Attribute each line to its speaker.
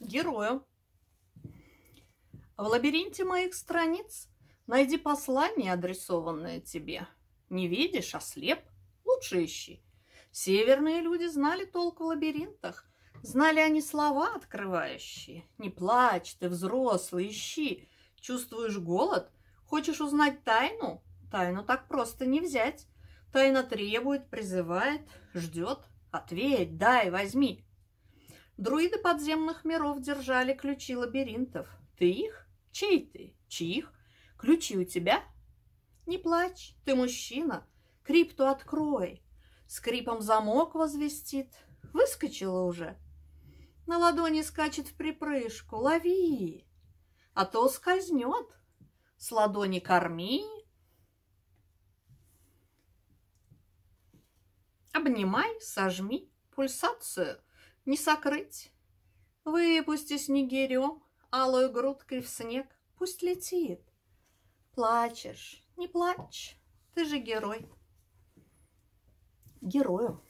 Speaker 1: герою. В лабиринте моих страниц найди послание, адресованное тебе. Не видишь, а слеп? лучше ищи. Северные люди знали толк в лабиринтах, знали они слова открывающие. Не плачь, ты взрослый, ищи. Чувствуешь голод? Хочешь узнать тайну? Тайну так просто не взять. Тайна требует, призывает, ждет. Ответь, дай, возьми. Друиды подземных миров держали ключи лабиринтов. Ты их? Чей ты? Чьих? Ключи у тебя? Не плачь, ты мужчина. Крипту открой. Скрипом замок возвестит. Выскочила уже. На ладони скачет в припрыжку. Лови! А то скользнет. С ладони корми. Обнимай, сожми пульсацию – не сокрыть. Выпусти снегирем алую грудкой в снег, пусть летит. Плачешь, не плачь, ты же герой. Герою.